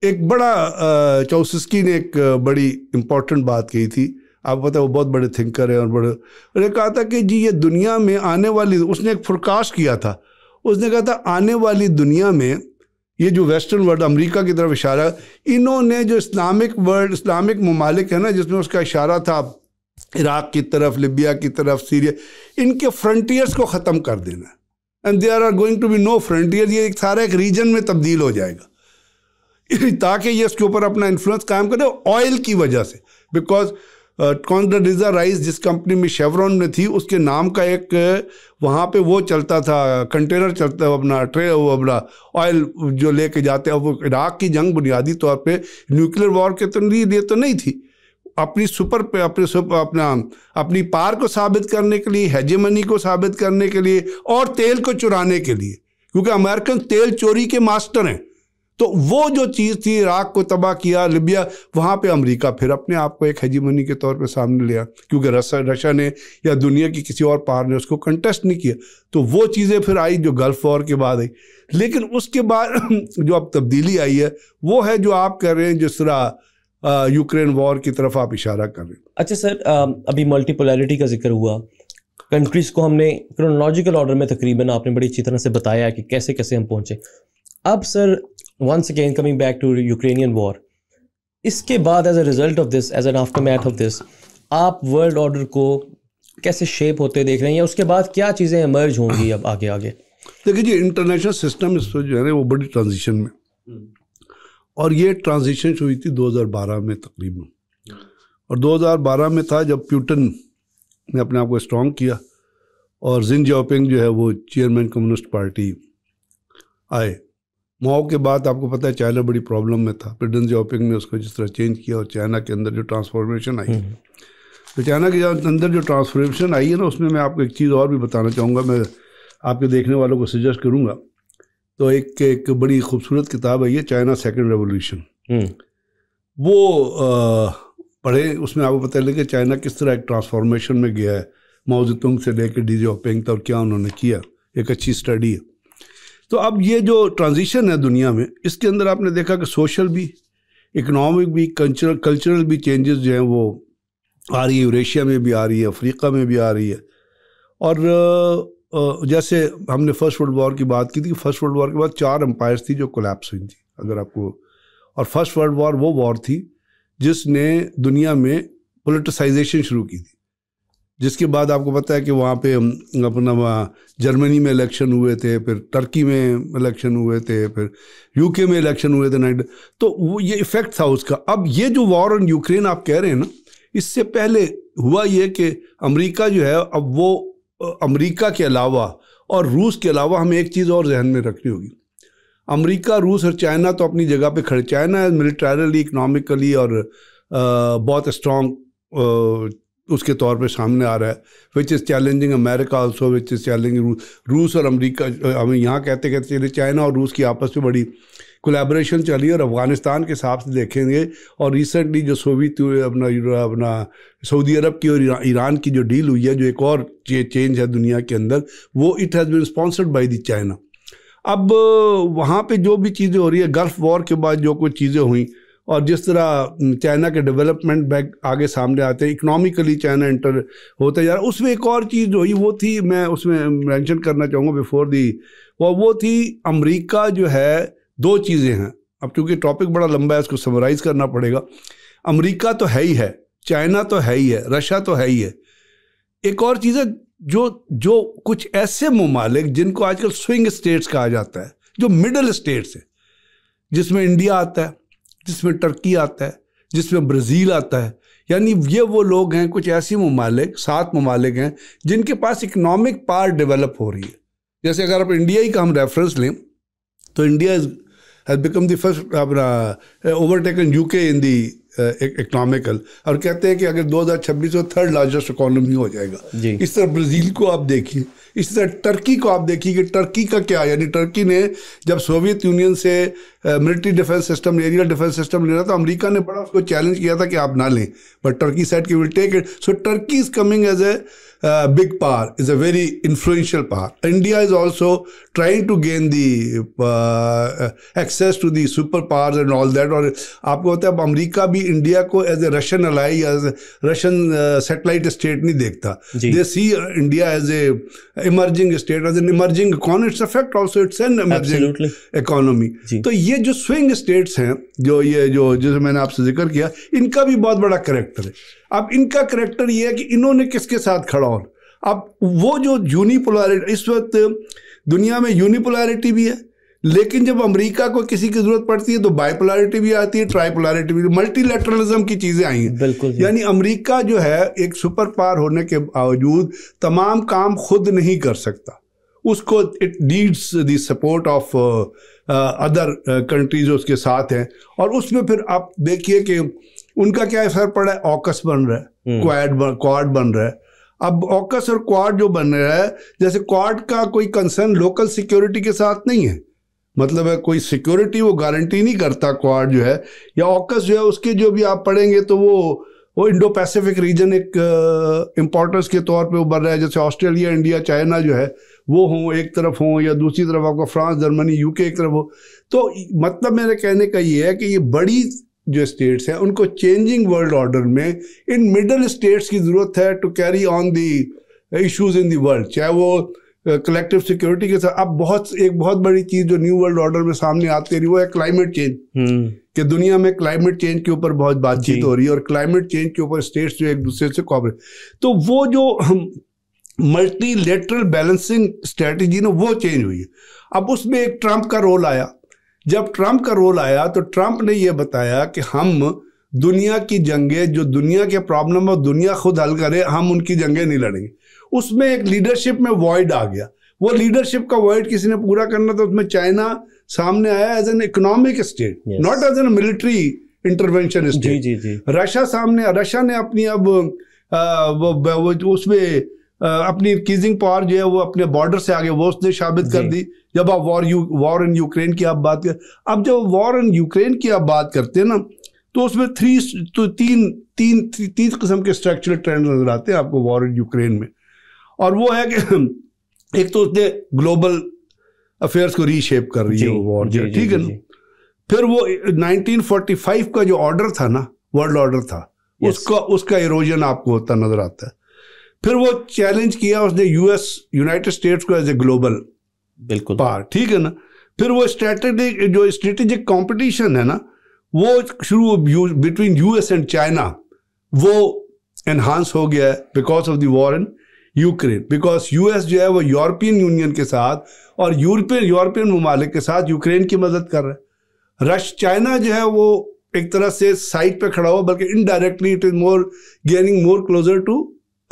एक बड़ा चौसिस्की ने एक बड़ी इंपॉर्टेंट बात कही थी आपको पता है वो बहुत बड़े थिंकर हैं और बड़े उन्होंने कहा था कि जी ये दुनिया में आने वाली उसने एक फोरकास्ट किया था उसने कहा था आने वाली दुनिया में ये जो वेस्टर्न वर्ल्ड अमेरिका की तरफ इशारा इन्होंने जो इस्लामिक वर्ल्ड इस्लामिक ममालिक है ना जिसमें उसका इशारा था इराक़ की तरफ लिबिया की तरफ सीरिया इनके फ्रंटियर्स को ख़त्म कर देना and they are going to be no frontier ये एक सारा एक रीजन में तब्दील हो जाएगा ताकि ये इसके ऊपर अपना इन्फ्लुएंस कायम करे ऑयल की वजह से बिकॉज कॉन्डरिजा राइस जिस कंपनी में शेवरॉन में थी उसके नाम का एक वहाँ पे वो चलता था कंटेनर चलता है अपना ट्रे वो अपना ऑयल जो लेके जाते हैं वो इराक की जंग बुनियादी तौर पे न्यूक्लियर वॉर के तो नहीं लिए तो नहीं थी अपनी सुपर पे अपने सुपर अपना अपनी पार को साबित करने के लिए हेजेमनी को साबित करने के लिए और तेल को चुराने के लिए क्योंकि अमेरिकन तेल चोरी के मास्टर हैं तो वो जो चीज़ थी इराक को तबाह किया लिबिया वहां पे अमेरिका फिर अपने आप को एक हजीमनी के तौर पे सामने लिया क्योंकि रशिया ने या दुनिया की किसी और पार ने उसको कंटेस्ट नहीं किया तो वो चीज़ें फिर आई जो गल्फ़ वॉर के बाद आई लेकिन उसके बाद जो अब तब्दीली आई है वो है जो आप कर रहे हैं जिस तरह यूक्रेन वॉर की तरफ आप इशारा कर रहे हैं अच्छा सर अभी मल्टीपोलैरिटी का जिक्र हुआ कंट्रीज़ को हमने क्रोनोलॉजिकल ऑर्डर में तकरीबन आपने बड़ी अच्छी तरह से बताया कि कैसे कैसे हम पहुंचे अब sir once again coming back to Ukrainian war इसके बाद as a result of this as an aftermath of this आप वर्ल्ड ऑर्डर को कैसे शेप होते देख रहे हैं या उसके बाद क्या चीज़ें इमर्ज होंगी अब आगे आगे देखिए जी इंटरनेशनल सिस्टम इस पर जो है वो बड़ी ट्रांजिशन में हम्म। और ये ट्रांजिशन हुई थी 2012 में तकरीबन और 2012 में था जब प्यूटन ने अपने आप को स्ट्रॉन्ग किया और जिन जियापिंग जो है वो चेयरमैन कम्युनिस्ट पार्टी आए माओ के बाद आपको पता है चाइना बड़ी प्रॉब्लम में था प्रिडन जॉपिंग में उसको जिस तरह चेंज किया और चाइना के अंदर जो ट्रांसफॉर्मेशन आई हम्म। तो चाइना के अंदर जो ट्रांसफॉर्मेशन आई है ना उसमें मैं आपको एक चीज़ और भी बताना चाहूँगा मैं आपके देखने वालों को सजेस्ट करूँगा तो एक एक बड़ी खूबसूरत किताब है ये चाइना सेकेंड रेवोल्यूशन हम्म। वो पढ़े उसमें आपको पता लगे चाइना किस तरह एक ट्रांसफॉर्मेशन में गया है माओ से लेकर डी जॉपिंग तक क्या उन्होंने किया एक अच्छी स्टडी है तो अब ये जो ट्रांजिशन है दुनिया में इसके अंदर आपने देखा कि सोशल भी इकोनॉमिक भी कल्चरल कल्चरल भी चेंजेस जो हैं वो आ रही है यूरेशिया में भी आ रही है अफ्रीका में भी आ रही है और जैसे हमने फर्स्ट वर्ल्ड वॉर की बात की थी फर्स्ट वर्ल्ड वॉर के बाद चार अम्पायर्स थी जो कोलेप्स हुई थी अगर आपको और फर्स्ट वर्ल्ड वॉर वो वॉर थी जिसने दुनिया में पोलिटिसाइजेशन शुरू की थी जिसके बाद आपको पता है कि वहाँ पे अपना जर्मनी में इलेक्शन हुए थे फिर टर्की में इलेक्शन हुए थे फिर यूके में इलेक्शन हुए थे नाइट तो वो ये इफ़ेक्ट था उसका अब ये जो वॉर ऑन यूक्रेन आप कह रहे हैं ना इससे पहले हुआ ये कि अमेरिका जो है अब वो अमेरिका के अलावा और रूस के अलावा हमें एक चीज़ और जहन में रखनी होगी अमेरिका रूस और चाइना तो अपनी जगह पे खड़े चाइना मिलिटरली इकनॉमिकली और बहुत स्ट्रॉन्ग उसके तौर पे सामने आ रहा है which is challenging America also which is challenging रूस और अमेरिका हमें यहाँ कहते कहते चले चाइना और रूस की आपस में बड़ी कोलेबोरेशन चली और अफ़गानिस्तान के हिसाब से देखेंगे और रिसेंटली जो सोवियत अपना अपना सऊदी अरब की और ईरान की जो डील हुई है जो एक और चे, चेंज है दुनिया के अंदर वो it has been sponsored by the China अब वहाँ पर जो भी चीज़ें हो रही है गल्फ़ वॉर के बाद जो कुछ चीज़ें हुई और जिस तरह चाइना के डेवलपमेंट बैक आगे सामने आते हैं इकोनॉमिकली चाइना इंटर होता जा रहा उसमें एक और चीज़ जो हुई वो थी मैं उसमें मेंशन करना चाहूँगा बिफोर दी वो वो थी अमेरिका जो है दो चीज़ें हैं अब क्योंकि टॉपिक बड़ा लंबा है इसको समराइज़ करना पड़ेगा अमरीका तो है ही है चाइना तो है ही है रशिया तो है ही है एक और चीज़ है जो जो कुछ ऐसे ममालिक जिनको आजकल स्विंग स्टेट्स कहा जाता है जो मिडल स्टेट्स हैं जिसमें इंडिया आता है जिसमें टर्की आता है जिसमें ब्राज़ील आता है यानी ये वो लोग हैं कुछ ऐसे ममालिक सात ममालिक हैं जिनके पास इकनॉमिक पार डेवलप हो रही है जैसे अगर आप इंडिया ही का हम रेफरेंस लें तो India has become the first अपना overtaken UK in the economical और कहते हैं कि अगर 2026 में थर्ड लार्जेस्ट इकोनॉमी हो जाएगा इस तरह ब्राज़ील को आप देखिए इस तरह टर्की को आप देखिए कि टर्की का क्या यानी टर्की ने जब सोवियत यूनियन से military defence system aerial defence system लेना था अमेरिका ने बड़ा उसको चैलेंज किया था कि आप ना लें but Turkey said he will take it so Turkey is coming as a uh, big power, is a very influential power. India is also trying to gain the uh, access to the superpowers and all that. और आपको होता है अब अमेरिका भी इंडिया को एज ए रशियन अलाई या रशियन सेटेलाइट स्टेट नहीं देखता they see India as a emerging state as an emerging economy it's affect also it's an emerging economy तो ये जो स्विंग स्टेट्स हैं जो ये जो जैसे मैंने आपसे जिक्र किया इनका भी बहुत बड़ा करेक्टर है अब इनका करेक्टर ये है कि इन्होंने किसके साथ खड़ा होना अब वो जो यूनिपोलरिटी इस वक्त दुनिया में यूनिपोलरिटी भी है लेकिन जब अमेरिका को किसी की ज़रूरत पड़ती है तो बाइपोलरिटी भी आती है ट्राईपोलरिटी भी मल्टीलेटरलिज्म की चीज़ें आई हैं बिल्कुल यानी अमेरिका जो है एक सुपर पावर होने के बावजूद तमाम काम खुद नहीं कर सकता उसको it needs the support of other countries उसके साथ हैं और उसमें फिर आप देखिए कि उनका क्या असर पड़ा है ऑकस बन रहा है क्वाड हम्म। क्वाड बन रहा है अब ऑकस और क्वाड जो बन रहा है जैसे क्वाड का कोई कंसर्न लोकल सिक्योरिटी के साथ नहीं है मतलब है कोई सिक्योरिटी वो गारंटी नहीं करता क्वाड जो है या ऑकस जो है उसके जो भी आप पढ़ेंगे तो वो वो इंडो पैसिफिक रीजन एक इम्पोर्टेंस के तौर पे उभर रहा है जैसे ऑस्ट्रेलिया इंडिया चाइना जो है वो हों एक तरफ हो या दूसरी तरफ आपका फ्रांस जर्मनी यूके एक तरफ हो तो मतलब मेरे कहने का ये है कि ये बड़ी जो स्टेट्स हैं उनको चेंजिंग वर्ल्ड ऑर्डर में इन मिडल स्टेट्स की ज़रूरत है to carry on the issues in the world चाहे वो कलेक्टिव सिक्योरिटी के साथ अब बहुत एक बहुत बड़ी चीज़ जो न्यू वर्ल्ड ऑर्डर में सामने आती रही वो है क्लाइमेट हम्म। चेंज कि दुनिया में क्लाइमेट चेंज के ऊपर बहुत बातचीत हो रही है और क्लाइमेट चेंज के ऊपर स्टेट्स जो एक दूसरे से कॉपरेट तो वो जो हम लेटरल बैलेंसिंग स्ट्रेटजी ना वो चेंज हुई है अब उसमें एक ट्रंप का रोल आया जब ट्रंप का रोल आया तो ट्रंप ने यह बताया कि हम दुनिया की जंगें जो दुनिया के प्रॉब्लम और दुनिया खुद हल करे हम उनकी जंगें नहीं लड़ेंगे उसमें एक लीडरशिप में वॉइड आ गया वो लीडरशिप का वर्ड किसी ने पूरा करना था तो उसमें चाइना सामने आया as an economic state not as an military intervention state Russia सामने रशिया ने अपनी अब उसमें अपनी इंक्रीजिंग पावर जो है वो अपने बॉर्डर से आगे वो उसने साबित कर दी जब आप war you war in Ukraine की आप बात कर अब जब वॉर इन यूक्रेन की आप बात करते हैं ना तो उसमें थ्री तो तीन तीन तीन किस्म के स्ट्रक्चरल ट्रेंड नजर आते हैं आपको वॉर इन यूक्रेन में और वो है कि एक तो उसने ग्लोबल अफेयर्स को रीशेप कर रही है वॉर जो ठीक है ना फिर वो 1945 का जो ऑर्डर था ना वर्ल्ड ऑर्डर था उसका उसका इरोजन आपको होता नजर आता है फिर वो चैलेंज किया उसने यूएस यूनाइटेड स्टेट्स को एज ए ग्लोबल बिल्कुल पार ठीक है ना फिर वो स्ट्रेटेजिक जो स्ट्रेटेजिक कंपटीशन है ना वो शुरू बिटवीन यूएस एंड चाइना वो एनहांस हो गया है because of the war in Ukraine because US जो है वो यूरोपियन यूनियन के साथ और यूरोपियन यूरोपियन ममालिक के साथ यूक्रेन की मदद कर रहे रश चाइना जो है वो एक तरह से साइड पे खड़ा हुआ बल्कि indirectly it is more gaining more closer to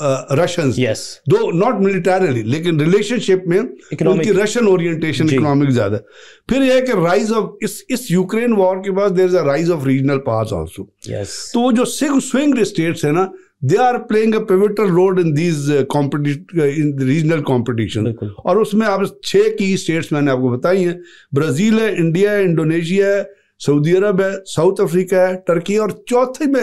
Russian yes though not militarily लेकिन रिलेशनशिप में उनकी रशियन ओरिएंटेशन इकोनॉमिक ज्यादा फिर यह कि राइज ऑफ इस इस यूक्रेन वॉर के बाद there is a rise of regional powers also तो जो जो स्विंग स्टेट्स है ना they are playing a pivotal role in these in regional competition और उसमें आप छः की स्टेट्स मैंने आपको बताई हैं ब्राज़ील है इंडिया है इंडोनेशिया है सऊदी अरब है साउथ अफ्रीका है टर्की है और चौथे में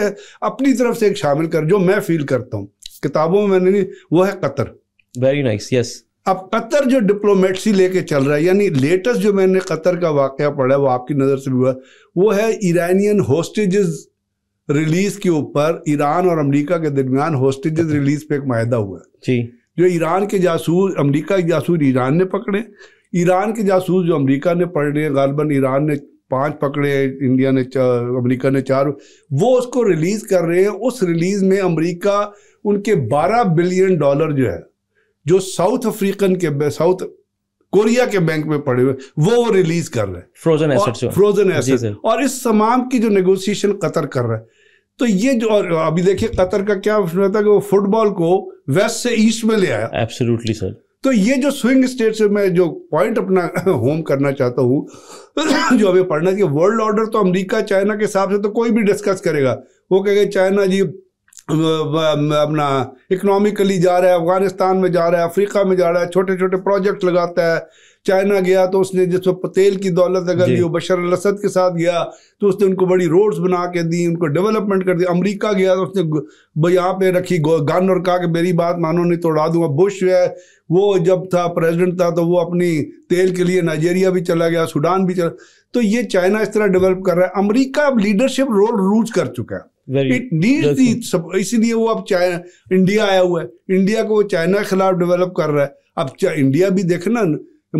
अपनी तरफ से एक शामिल कर जो मैं फील करता हूँ किताबों में मैंने नहीं वो है कतर वेरी नाइस यस अब कतर जो डिप्लोमेटसी लेके चल रहा है यानी लेटेस्ट जो मैंने कतर का वाक्य पढ़ा वो आपकी नज़र से भी हुआ वो है ईरानियन होस्टेज रिलीज़ के ऊपर ईरान और अमेरिका के दरमियान होस्टेज रिलीज़ पे एक माहा हुआ जी जो ईरान के जासूस अमेरिका के जासूस ईरान ने पकड़े ईरान के जासूस जो अमेरिका ने पकड़े हैं गालबन ईरान ने पांच पकड़े इंडिया ने चार अमेरिका ने चार वो उसको रिलीज़ कर रहे हैं उस रिलीज़ में अमेरिका उनके 12 बिलियन डॉलर जो है जो साउथ अफ्रीकन के साउथ कोरिया के बैंक में पड़े हुए वो वो रिलीज कर रहे हैं फ्रोजन एसेट्स फ्रोजन एसेट्स और इस तमाम की जो नेगोशिएशन कतर कर रहा है तो ये जो और अभी देखिए कतर का क्या था कि वो फुटबॉल को वेस्ट से ईस्ट में ले आया एब्सोल्युटली सर तो ये जो स्विंग स्टेट से मैं जो पॉइंट अपना होम करना चाहता हूँ जो हमें पढ़ना चाहिए वर्ल्ड ऑर्डर तो अमेरिका चाइना के हिसाब से तो कोई भी डिस्कस करेगा वो कहेगा चाइना जी अपना इकोनॉमिकली जा रहा है अफगानिस्तान में जा रहा है अफ्रीका में जा रहा है छोटे छोटे प्रोजेक्ट लगाता है चाइना गया तो उसने जिसको पतेल की दौलत अगर ली बशर असद के साथ गया तो उसने उनको बड़ी रोड्स बना के दी उनको डेवलपमेंट कर दी अमेरिका गया तो उसने यहाँ पे रखी गन और कहा कि मेरी बात मानो नहीं तोड़ा दूँ दूंगा बुश है वो जब था प्रेसिडेंट था तो वो अपनी तेल के लिए नाइजेरिया भी चला गया सूडान भी चला तो ये चाइना इस तरह डेवलप कर रहा है अमरीका अब लीडरशिप रोल रूज कर चुका है इसीलिए वो अब चाइना इंडिया आया हुआ है इंडिया को चाइना के खिलाफ डेवलप कर रहा है अब इंडिया भी देखना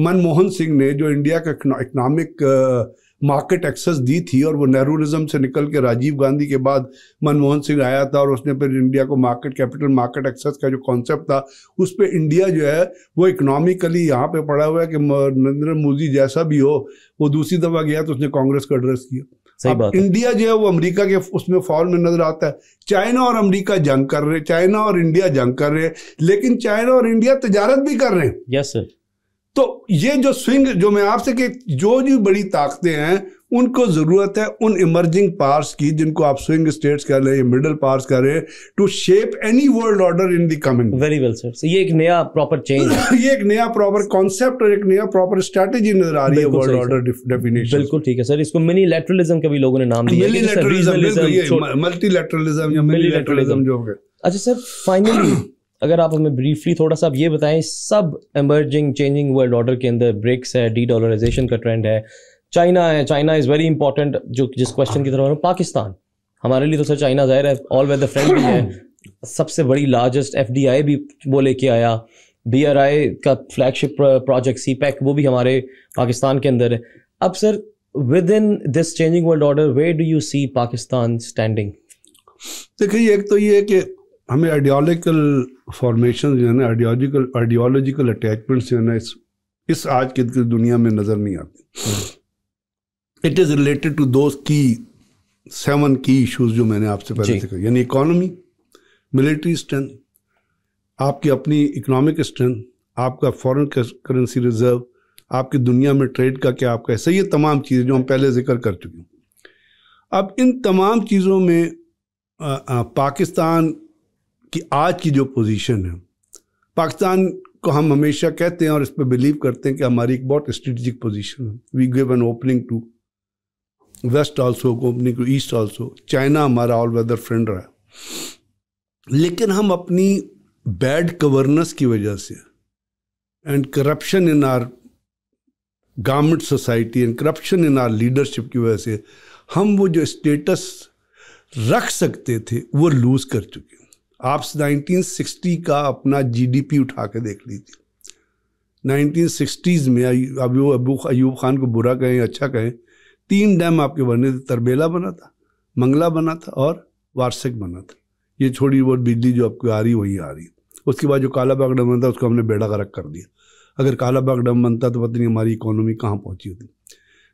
मनमोहन सिंह ने जो इंडिया का इकोनॉमिक मार्केट एक्सेस दी थी और वो नेहरूनिज्म से निकल के राजीव गांधी के बाद मनमोहन सिंह आया था और उसने फिर इंडिया को मार्केट कैपिटल मार्केट एक्सेस का जो कॉन्सेप्ट था उस पर इंडिया जो है वो इकोनॉमिकली यहाँ पे पड़ा हुआ है कि नरेंद्र मोदी जैसा भी हो वो दूसरी दफ़ा गया तो उसने कांग्रेस का एड्रेस किया सही बात इंडिया जो है वो अमेरिका के उसमें फॉल में नजर आता है चाइना और अमेरिका जंग कर रहे हैं चाइना और इंडिया जंग कर रहे हैं लेकिन चाइना और इंडिया तजारत भी कर रहे हैं यस सर तो ये जो स्विंग जो मैं आपसे कि जो जो बड़ी ताकतें हैं उनको ज़रूरत है उन इमर्जिंग पार्स की जिनको आप स्विंग स्टेट्स कह रहे हैं मिडल पार्स कह रहे हैं to shape any world order in the coming very well sir ये एक नया प्रॉपर चेंज ये एक नया प्रॉपर कॉन्सेप्ट और एक नया प्रॉपर स्ट्रेटेजी नजर आ रही है वर्ल्ड ऑर्डर डेफिनेशन बिल्कुल ठीक है सर इसको मिनी लेटरलिज्म का भी लोगों ने नाम दिया मल्टी लेटरलिज्म या मिनी लेटरलिज्म जो अच्छा सर फाइनली अगर आप हमें ब्रीफली थोड़ा सा आप ये बताएं सब एमर्जिंग चेंजिंग वर्ल्ड ऑर्डर के अंदर ब्रिक्स है डी डॉलराइजेशन का ट्रेंड है चाइना है चाइना इज़ वेरी इंपॉर्टेंट जो जिस क्वेश्चन की तरफ पाकिस्तान हमारे लिए तो सर चाइना जाहिर है ऑल वेदर फ्रेंड भी है सबसे बड़ी लार्जेस्ट एफ भी वो लेके आया बी आर आई का फ्लैगशिप प्रोजेक्ट सी पैक वो भी हमारे पाकिस्तान के अंदर है अब sir within this changing world order way do you see Pakistan standing देखिए एक तो ये कि हमें आइडियोलिकल फॉर्मेशन जो है ना आइडियोलॉजिकल आइडियोलॉजिकल अटैचमेंट्स जो है ना इस इस आज की दुनिया में नज़र नहीं आती इट इज़ रिलेटेड टू दो की सेवन की इश्यूज जो मैंने आपसे पहले से यानी इकोनॉमी मिलिट्री स्ट्रेंथ आपकी अपनी इकोनॉमिक स्ट्रेंथ आपका फॉरेन करेंसी रिजर्व आपकी दुनिया में ट्रेड का क्या आपका ऐसा ये तमाम चीज़ें जो हम पहले जिक्र कर चुके हैं अब इन तमाम चीज़ों में आ, आ, पाकिस्तान कि आज की जो पोजीशन है पाकिस्तान को हम हमेशा कहते हैं और इस पर बिलीव करते हैं कि हमारी एक बहुत स्ट्रेटजिक पोजीशन है we give an opening to west also opening to east also China हमारा ऑल वेदर फ्रेंड रहा है लेकिन हम अपनी बैड गवर्नेंस की वजह से and corruption in our government society and corruption in our leadership की वजह से हम वो जो स्टेटस रख सकते थे वो लूज़ कर चुके आप 1960 का अपना जीडीपी उठा के देख लीजिए नाइनटीन में अभी वो अबू अयूब खान को बुरा कहें अच्छा कहें तीन डैम आपके बने थे तरबेला बना था मंगला बना था और वार्षिक बना था ये छोटी बहुत बिजली जो आपको आ रही वही आ रही उसके बाद जो काला बाग डैम बना था उसको हमने बेड़ा गरक कर दिया अगर काला बाग डैम बनता तो पता नहीं हमारी इकोनॉमी कहाँ पहुँची होती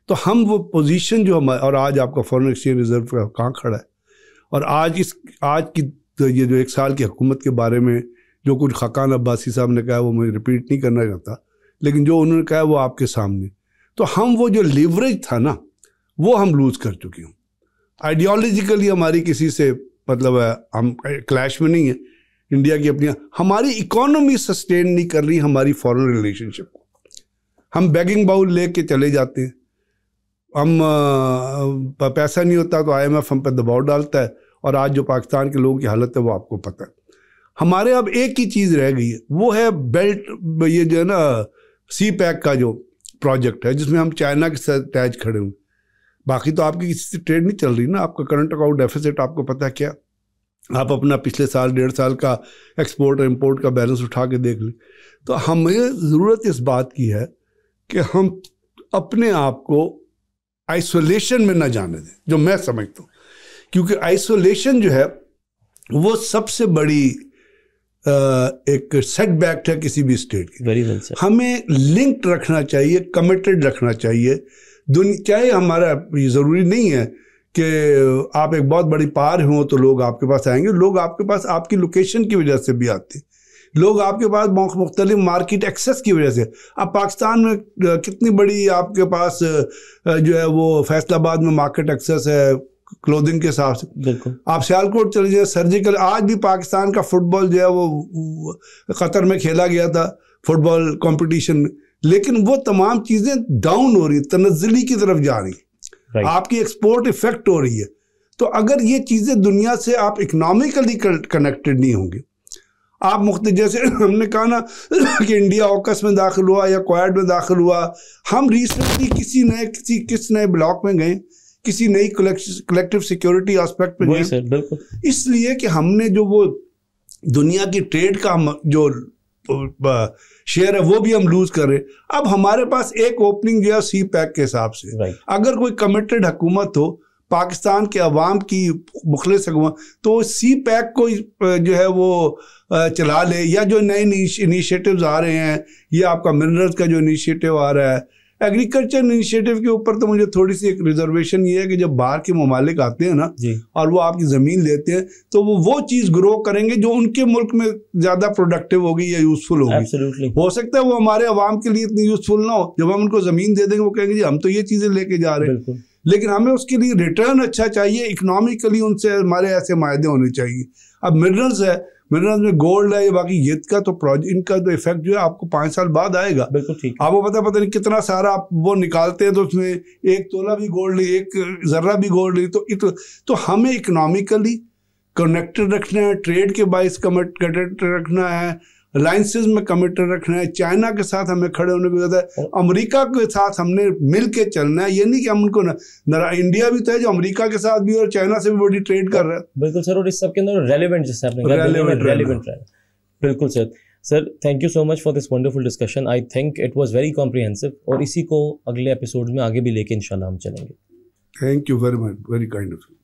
तो हम वो पोजीशन जो हमारे और आज आपका फॉरेन एक्सचेंज रिजर्व कहाँ खड़ा है और आज इस आज की तो ये जो एक साल की हुकूमत के बारे में जो कुछ खकान अब्बासी साहब ने कहा वो मैं रिपीट नहीं करना चाहता लेकिन जो उन्होंने कहा वो आपके सामने तो हम वो जो लिवरेज था ना वो हम लूज़ कर चुके हूँ आइडियोलॉजिकली हमारी किसी से मतलब हम क्लैश में नहीं है इंडिया की अपनी हमारी इकोनॉमी सस्टेन नहीं कर रही हमारी फॉरेन रिलेशनशिप को हम बैगिंग बाउल ले के चले जाते हैं हम पैसा नहीं होता तो एफ हम पर दबाव डालता है और आज जो पाकिस्तान के लोगों की हालत है वो आपको पता है हमारे अब एक ही चीज़ रह गई है वो है बेल्ट ये जो है ना सी पैक का जो प्रोजेक्ट है जिसमें हम चाइना के साथ अटैच खड़े हुए बाकी तो आपकी किसी से ट्रेड नहीं चल रही ना आपका करंट अकाउंट डेफिसिट आपको पता है क्या आप अपना पिछले साल डेढ़ साल का एक्सपोर्ट और इम्पोर्ट का बैलेंस उठा के देख लें तो हमें ज़रूरत इस बात की है कि हम अपने आप को आइसोलेशन में ना जाने दें जो मैं समझता हूँ क्योंकि आइसोलेशन जो है वो सबसे बड़ी एक सेटबैक है किसी भी स्टेट की वेरी वेल हमें लिंक्ड रखना चाहिए कमिटेड रखना चाहिए दुनिया चाहे हमारा ये ज़रूरी नहीं है कि आप एक बहुत बड़ी पार हो तो लोग आपके पास आएंगे लोग आपके पास आपकी लोकेशन की वजह से भी आते हैं लोग आपके पास मुख्तलिफ मार्केट एक्सेस की वजह से अब पाकिस्तान में कितनी बड़ी आपके पास जो है वो फैसलाबाद में मार्केट एक्सेस है क्लोदिंग के हिसाब से आप सियालकोट चले जाए सर्जिकल आज भी पाकिस्तान का फुटबॉल जो है वो कतर में खेला गया था फुटबॉल कंपटीशन में लेकिन वो तमाम चीज़ें डाउन हो रही तनजली की तरफ जा रही है आपकी एक्सपोर्ट इफेक्ट हो रही है तो अगर ये चीज़ें दुनिया से आप इकनॉमिकली कनेक्टेड नहीं होंगे आप मुख्त जैसे हमने कहा ना कि इंडिया ऑकस में दाखिल हुआ या क्वाड में दाखिल हुआ हम रिसेंटली किसी नए किसी किस नए ब्लॉक में गए किसी नई कलेक्टिव सिक्योरिटी एस्पेक्ट पे सर इसलिए कि हमने जो वो दुनिया की ट्रेड का जो शेयर है वो भी हम लूज कर रहे हैं अब हमारे पास एक ओपनिंग जो है सी पैक के हिसाब से अगर कोई कमिटेड हुकूमत हो पाकिस्तान के अवाम की मुखलिस तो सी पैक को जो है वो चला ले या जो नए इनिशिएटिव्स आ रहे हैं या आपका मिनरल्स का जो इनिशिएटिव आ रहा है एग्रीकल्चर इनिशिएटिव के ऊपर तो मुझे थोड़ी सी एक रिजर्वेशन ये है कि जब बाहर के ममालिक आते हैं ना और वो आपकी ज़मीन लेते हैं तो वो वो चीज़ ग्रो करेंगे जो उनके मुल्क में ज़्यादा प्रोडक्टिव होगी या यूज़फुल होगी हो सकता है वो हमारे आवाम के लिए इतनी यूज़फुल ना हो जब हम उनको ज़मीन दे देंगे वो कहेंगे जी हम तो ये चीज़ें लेके जा रहे हैं लेकिन हमें उसके लिए रिटर्न अच्छा चाहिए इकोनॉमिकली उनसे हमारे ऐसे माहे होने चाहिए अब मिनरल्स है मिनरल्स में गोल्ड है बाकी यद का तो प्रोजेक्ट इनका तो इफेक्ट जो है आपको पाँच साल बाद आएगा बिल्कुल ठीक आपको पता पता नहीं कितना सारा आप वो निकालते हैं तो उसमें एक तोला भी गोल्ड ली एक जर्रा भी गोल्ड ली तो इत, तो हमें इकोनॉमिकली कनेक्टेड रखना है ट्रेड के बाइस कनेक्टेड रखना है अलायसेज में कमिटेड रखना है चाइना के साथ हमें खड़े होने की जरूरत है के साथ हमने मिल के चलना है ये नहीं कि हम उनको ना इंडिया भी तो है जो अमरीका के साथ भी और चाइना से भी बड़ी ट्रेड कर रहा है बिल्कुल सर और इस सबके अंदर रेलिवेंट जैसे आपने रेलिवेंट रेलिवेंट बिल्कुल sir sir thank you so much for this wonderful discussion I think it was very comprehensive और इसी को अगले एपिसोड में आगे भी लेके इंशाल्लाह हम चलेंगे thank you very much very kind of you